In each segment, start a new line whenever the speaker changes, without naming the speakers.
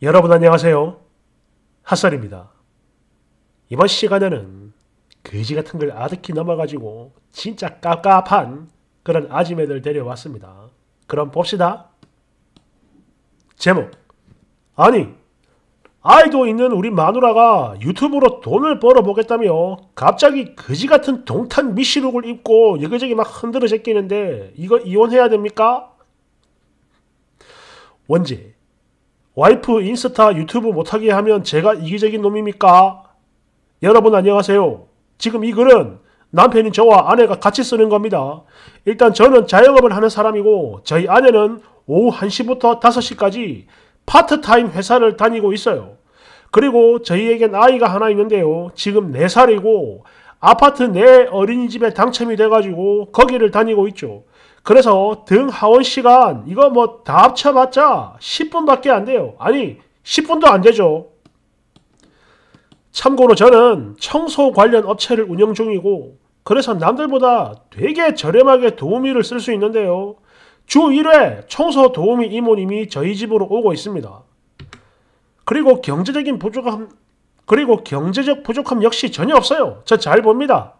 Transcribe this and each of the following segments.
여러분 안녕하세요. 핫설입니다. 이번 시간에는 거지 같은 걸 아득히 넘어가지고 진짜 깝깝한 그런 아지매들 데려왔습니다. 그럼 봅시다. 제목 아니 아이도 있는 우리 마누라가 유튜브로 돈을 벌어보겠다며 갑자기 거지 같은 동탄 미시룩을 입고 여기저기 막 흔들어 제끼는데 이거 이혼해야 됩니까? 원제 와이프 인스타 유튜브 못하게 하면 제가 이기적인 놈입니까? 여러분 안녕하세요. 지금 이 글은 남편인 저와 아내가 같이 쓰는 겁니다. 일단 저는 자영업을 하는 사람이고 저희 아내는 오후 1시부터 5시까지 파트타임 회사를 다니고 있어요. 그리고 저희에겐 아이가 하나 있는데요. 지금 4살이고 아파트 내 어린이집에 당첨이 돼가지고 거기를 다니고 있죠. 그래서 등 하원 시간 이거 뭐 다 합쳐봤자 10분밖에 안 돼요. 아니 10분도 안 되죠. 참고로 저는 청소 관련 업체를 운영 중이고 그래서 남들보다 되게 저렴하게 도우미를 쓸 수 있는데요. 주 1회 청소 도우미 이모님이 저희 집으로 오고 있습니다. 그리고 경제적인 부족함, 그리고 경제적 부족함 역시 전혀 없어요. 저 잘 봅니다.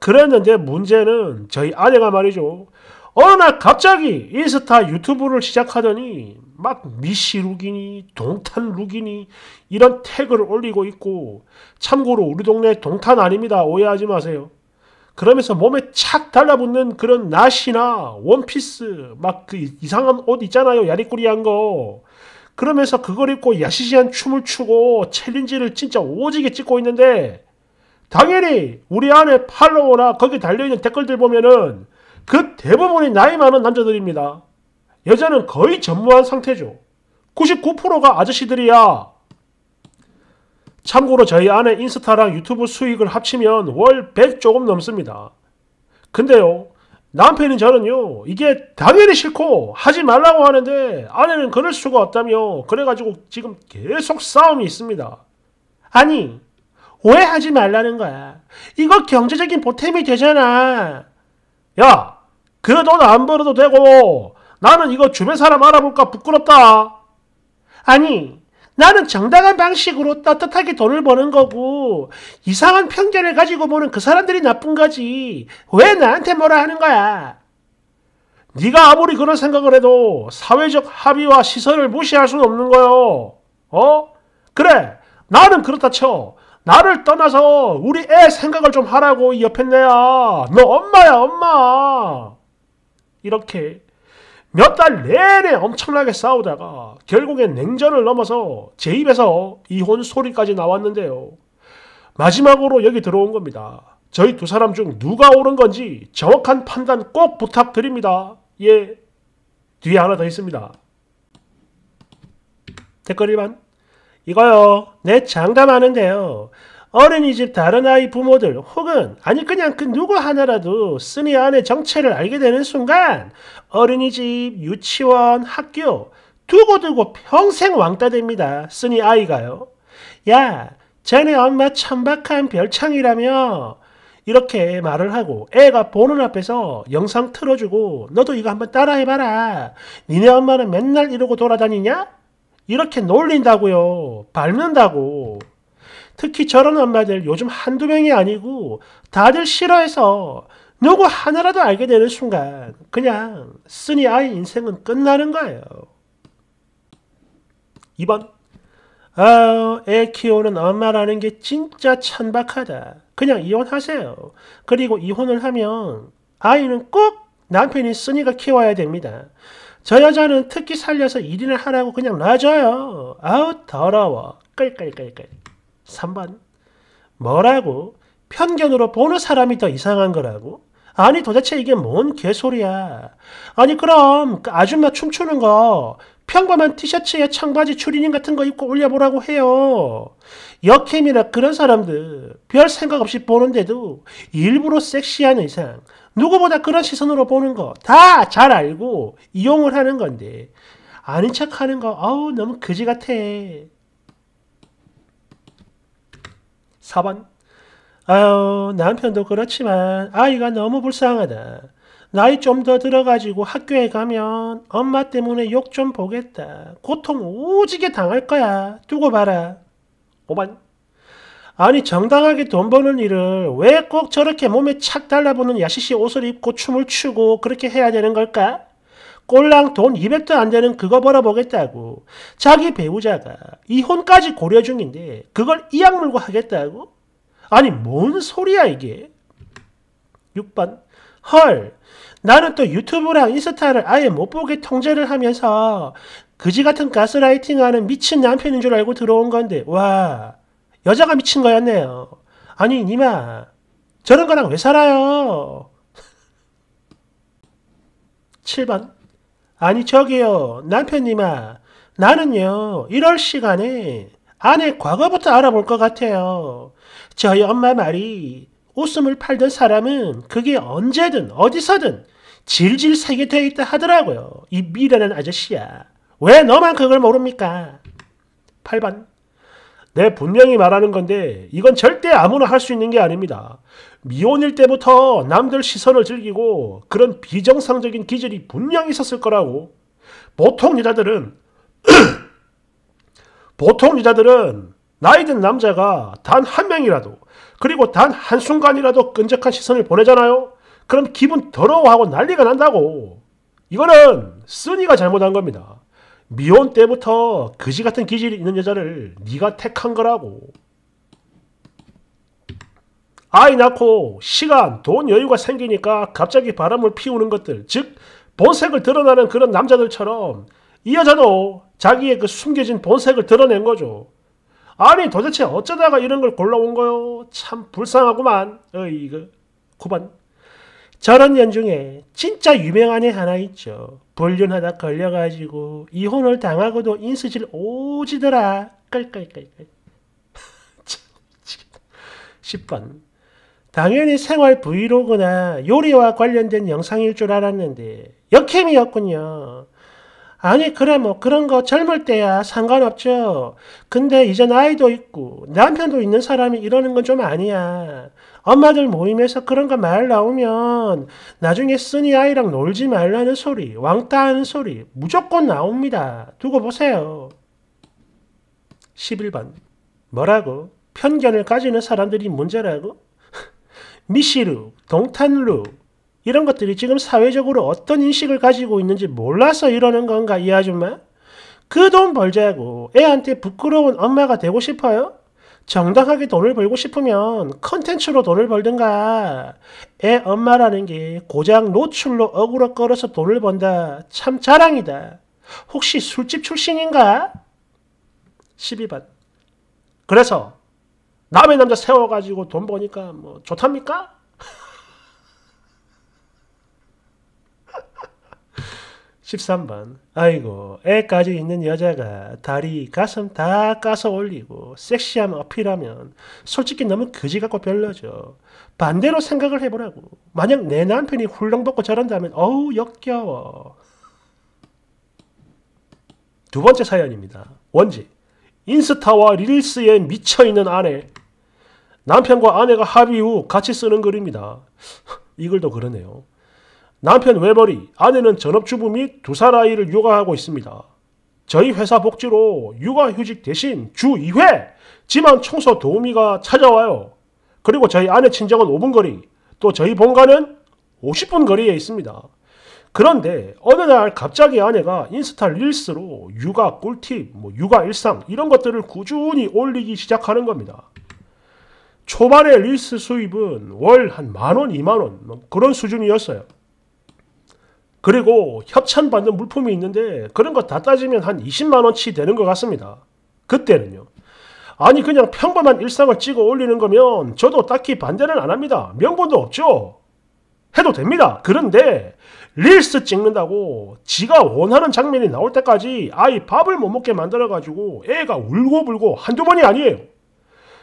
그랬는데 문제는 저희 아내가 말이죠. 어느 날 갑자기 인스타 유튜브를 시작하더니 막 미시 룩이니 동탄 룩이니 이런 태그를 올리고 있고 참고로 우리 동네 동탄 아닙니다. 오해하지 마세요. 그러면서 몸에 착 달라붙는 그런 나시나 원피스 막 그 이상한 옷 있잖아요. 야리꾸리한 거. 그러면서 그걸 입고 야시시한 춤을 추고 챌린지를 진짜 오지게 찍고 있는데 당연히 우리 안에 팔로워나 거기 달려있는 댓글들 보면은 그 대부분이 나이 많은 남자들입니다. 여자는 거의 전무한 상태죠. 99%가 아저씨들이야. 참고로 저희 안에 인스타랑 유튜브 수익을 합치면 월 100 조금 넘습니다. 근데요, 남편인 저는요 이게 당연히 싫고 하지 말라고 하는데 아내는 그럴 수가 없다며 그래가지고 지금 계속 싸움이 있습니다. 아니 왜 하지 말라는 거야? 이거 경제적인 보탬이 되잖아. 야그 돈 안 벌어도 되고 나는 이거 주변 사람 알아볼까 부끄럽다. 아니 나는 정당한 방식으로 따뜻하게 돈을 버는 거고 이상한 편견을 가지고 보는 그 사람들이 나쁜 거지. 왜 나한테 뭐라 하는 거야? 네가 아무리 그런 생각을 해도 사회적 합의와 시선을 무시할 수는 없는 거요. 어? 그래. 나는 그렇다 쳐. 나를 떠나서 우리 애 생각을 좀 하라고 옆에 내야. 너 엄마야, 엄마. 이렇게 몇달 내내 엄청나게 싸우다가 결국엔 냉전을 넘어서 제 입에서 이혼 소리까지 나왔는데요. 마지막으로 여기 들어온 겁니다. 저희 두 사람 중 누가 옳은 건지 정확한 판단 꼭 부탁드립니다. 예, 뒤에 하나 더 있습니다. 댓글 1번 이거요. 내 장담하는데요. 어린이집 다른 아이 부모들 혹은 아니 그냥 그 누구 하나라도 쓰니 안의 정체를 알게 되는 순간 어린이집, 유치원, 학교 두고두고 평생 왕따됩니다. 쓰니 아이가요. 야, 쟤네 엄마 천박한 별창이라며 이렇게 말을 하고 애가 보는 앞에서 영상 틀어주고 너도 이거 한번 따라해봐라. 니네 엄마는 맨날 이러고 돌아다니냐? 이렇게 놀린다고요. 밟는다고. 특히 저런 엄마들 요즘 한두 명이 아니고 다들 싫어해서 누구 하나라도 알게 되는 순간 그냥 쓰니 아이 인생은 끝나는 거예요. 2번 아애 키우는 엄마라는 게 진짜 천박하다. 그냥 이혼하세요. 그리고 이혼을 하면 아이는 꼭 남편이 쓰니가 키워야 됩니다. 저 여자는 특히 살려서 일이나 하라고 그냥 놔줘요. 아우 더러워. 끌끌끌끌. 3번 뭐라고 편견으로 보는 사람이 더 이상한 거라고 아니 도대체 이게 뭔 개소리야 아니 그럼 그 아줌마 춤추는 거 평범한 티셔츠에 청바지 추리닝 같은 거 입고 올려보라고 해요. 여캠이나 그런 사람들 별 생각 없이 보는데도 일부러 섹시한 의상 누구보다 그런 시선으로 보는 거 다 잘 알고 이용을 하는 건데 아닌 척하는 거 어우 너무 그지 같아. 4번 아유 남편도 그렇지만 아이가 너무 불쌍하다. 나이 좀 더 들어가지고 학교에 가면 엄마 때문에 욕 좀 보겠다. 고통 오지게 당할 거야. 두고 봐라. 5번 아니 정당하게 돈 버는 일을 왜 꼭 저렇게 몸에 착 달라붙는 야시시 옷을 입고 춤을 추고 그렇게 해야 되는 걸까? 꼴랑 돈 200도 안 되는 그거 벌어보겠다고 자기 배우자가 이혼까지 고려 중인데 그걸 이 악물고 하겠다고? 아니 뭔 소리야 이게? 6번 헐 나는 또 유튜브랑 인스타를 아예 못 보게 통제를 하면서 그지 같은 가스라이팅하는 미친 남편인 줄 알고 들어온 건데 와 여자가 미친 거였네요. 아니 니마 저런 거랑 왜 살아요? 7번 아니 저기요 남편님아 나는요 이럴 시간에 아내 과거부터 알아볼 것 같아요. 저희 엄마 말이 웃음을 팔던 사람은 그게 언제든 어디서든 질질 새게 돼 있다 하더라고요. 이 미련한 아저씨야. 왜 너만 그걸 모릅니까? 8번 내 분명히 말하는 건데 이건 절대 아무나 할 수 있는 게 아닙니다. 미혼일 때부터 남들 시선을 즐기고 그런 비정상적인 기질이 분명 히 있었을 거라고. 보통 여자들은 보통 여자들은 나이든 남자가 단 한 명이라도 그리고 단 한순간이라도 끈적한 시선을 보내잖아요. 그럼 기분 더러워하고 난리가 난다고. 이거는 쓰니가 잘못한 겁니다. 미혼 때부터 그지 같은 기질이 있는 여자를 네가 택한 거라고. 아이 낳고 시간, 돈 여유가 생기니까 갑자기 바람을 피우는 것들, 즉 본색을 드러나는 그런 남자들처럼 이 여자도 자기의 그 숨겨진 본색을 드러낸 거죠. 아니 도대체 어쩌다가 이런 걸 골라온 거요? 참 불쌍하구만. 어이그 9번 저런 연 중에 진짜 유명한 애 하나 있죠. 불륜하다 걸려가지고 이혼을 당하고도 인수질 오지더라. 끌끌끌끌. 10번 당연히 생활 브이로그나 요리와 관련된 영상일 줄 알았는데 역캠이었군요. 아니 그래 뭐 그런 거 젊을 때야 상관없죠. 근데 이젠 아이도 있고 남편도 있는 사람이 이러는 건 좀 아니야. 엄마들 모임에서 그런 거 말 나오면 나중에 쓰니 아이랑 놀지 말라는 소리, 왕따 하는 소리 무조건 나옵니다. 두고 보세요. 11번 뭐라고? 편견을 가지는 사람들이 문제라고? 미시루, 동탄루 이런 것들이 지금 사회적으로 어떤 인식을 가지고 있는지 몰라서 이러는 건가 이 아줌마? 그 돈 벌자고 애한테 부끄러운 엄마가 되고 싶어요? 정당하게 돈을 벌고 싶으면 컨텐츠로 돈을 벌든가. 애 엄마라는 게고장 노출로 억울로 걸어서 돈을 번다. 참 자랑이다. 혹시 술집 출신인가? 12번. 그래서 남의 남자 세워가지고 돈 버니까 뭐 좋답니까? 십삼 번 아이고 애까지 있는 여자가 다리 가슴 다 까서 올리고 섹시함 어필하면 솔직히 너무 거지 같고 별로죠. 반대로 생각을 해보라고. 만약 내 남편이 훌렁벗고 저런다면 어우 역겨워. 두 번째 사연입니다. 원지 인스타와 릴스에 미쳐있는 아내 남편과 아내가 합의 후 같이 쓰는 글입니다. 이 글도 그러네요. 남편 외벌이, 아내는 전업주부 및 두 살 아이를 육아하고 있습니다. 저희 회사 복지로 육아휴직 대신 주 2회 집안 청소 도우미가 찾아와요. 그리고 저희 아내 친정은 5분 거리, 또 저희 본가는 50분 거리에 있습니다. 그런데 어느 날 갑자기 아내가 인스타 릴스로 육아 꿀팁, 뭐 육아 일상 이런 것들을 꾸준히 올리기 시작하는 겁니다. 초반에 리스 수입은 월 한 만원, 이만원 뭐 그런 수준이었어요. 그리고 협찬받는 물품이 있는데 그런 거 다 따지면 한 20만원치 되는 것 같습니다. 그때는요. 아니 그냥 평범한 일상을 찍어 올리는 거면 저도 딱히 반대는 안 합니다. 명분도 없죠. 해도 됩니다. 그런데 릴스 찍는다고 지가 원하는 장면이 나올 때까지 아이 밥을 못 먹게 만들어가지고 애가 울고불고 한두 번이 아니에요.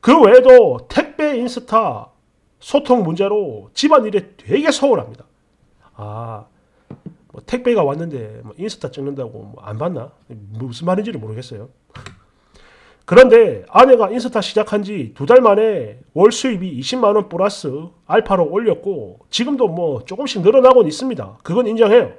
그 외에도 택배 인스타 소통 문제로 집안일에 되게 소홀합니다. 아, 뭐 택배가 왔는데 뭐 인스타 찍는다고 뭐안 봤나? 무슨 말인지를 모르겠어요. 그런데 아내가 인스타 시작한 지 두 달 만에 월 수입이 20만원 플러스 알파로 올렸고 지금도 뭐 조금씩 늘어나곤 있습니다. 그건 인정해요.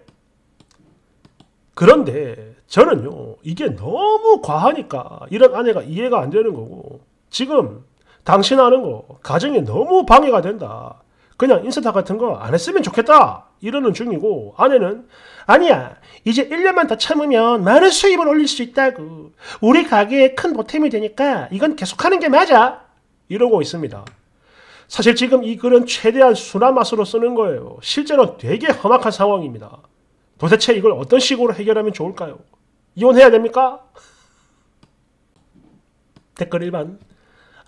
그런데 저는요, 이게 너무 과하니까 이런 아내가 이해가 안 되는 거고 지금 당신 하는 거 가정에 너무 방해가 된다. 그냥 인스타 같은 거 안 했으면 좋겠다. 이러는 중이고 아내는 아니야 이제 1년만 더 참으면 많은 수입을 올릴 수 있다고 우리 가게에 큰 보탬이 되니까 이건 계속하는 게 맞아 이러고 있습니다. 사실 지금 이 글은 최대한 순한 맛으로 쓰는 거예요. 실제로 되게 험악한 상황입니다. 도대체 이걸 어떤 식으로 해결하면 좋을까요? 이혼해야 됩니까? 댓글 1번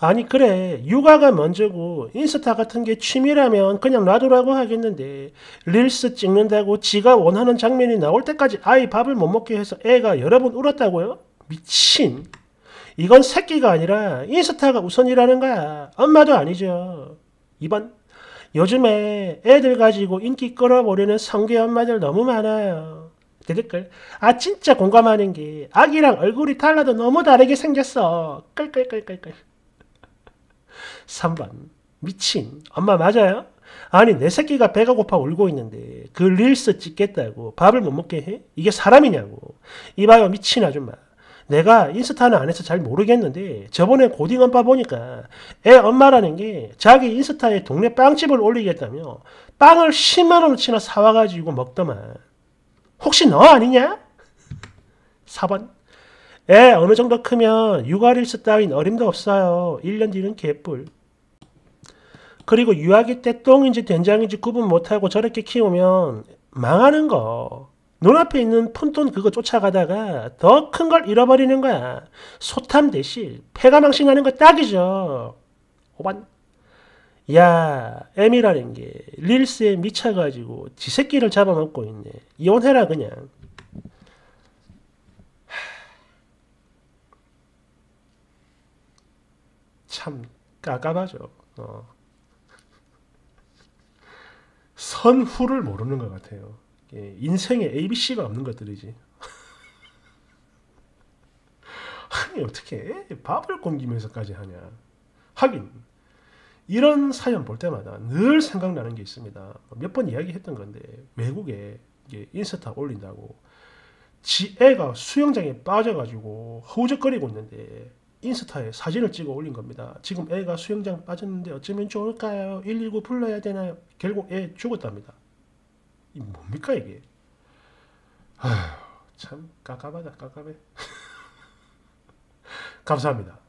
아니 그래 육아가 먼저고 인스타 같은 게 취미라면 그냥 놔두라고 하겠는데 릴스 찍는다고 지가 원하는 장면이 나올 때까지 아이 밥을 못 먹게 해서 애가 여러 번 울었다고요? 미친 이건 새끼가 아니라 인스타가 우선이라는 거야 엄마도 아니죠 2번 요즘에 애들 가지고 인기 끌어버리는 성기 엄마들 너무 많아요 댓글 아 진짜 공감하는 게 아기랑 얼굴이 달라도 너무 다르게 생겼어 끌끌끌끌끌 3번 미친 엄마 맞아요? 아니 내 새끼가 배가 고파 울고 있는데 그 릴스 찍겠다고 밥을 못 먹게 해? 이게 사람이냐고 이봐요 미친 아줌마 내가 인스타는 안 해서 잘 모르겠는데 저번에 고딩 엄마 보니까 애 엄마라는 게 자기 인스타에 동네 빵집을 올리겠다며 빵을 10만원어치나 사와가지고 먹더만 혹시 너 아니냐? 4번 애 어느 정도 크면 육아릴스 따윈 어림도 없어요 1년 뒤는 개뿔 그리고 유아기 때 똥인지 된장인지 구분 못하고 저렇게 키우면 망하는 거. 눈앞에 있는 푼돈 그거 쫓아가다가 더 큰 걸 잃어버리는 거야. 소탐 대실, 폐가 망신하는 거 딱이죠. 오반. 야, 애미라는 게 릴스에 미쳐가지고 지 새끼를 잡아먹고 있네. 이혼해라 그냥. 참 까까하죠. 어. 선후를 모르는 것 같아요. 예, 인생에 ABC가 없는 것들이지. 아니 어떻게 밥을 굶기면서까지 하냐. 하긴 이런 사연 볼 때마다 늘 생각나는 게 있습니다. 뭐 몇번 이야기했던 건데 외국에 인스타 올린다고 지 애가 수영장에 빠져가지고 허우적거리고 있는데 인스타에 사진을 찍어 올린 겁니다. 지금 애가 수영장 빠졌는데 어쩌면 좋을까요? 119 불러야 되나요? 결국 애 죽었답니다. 이 뭡니까 이게? 아휴, 참 깝깝하다 깝깝해. 감사합니다.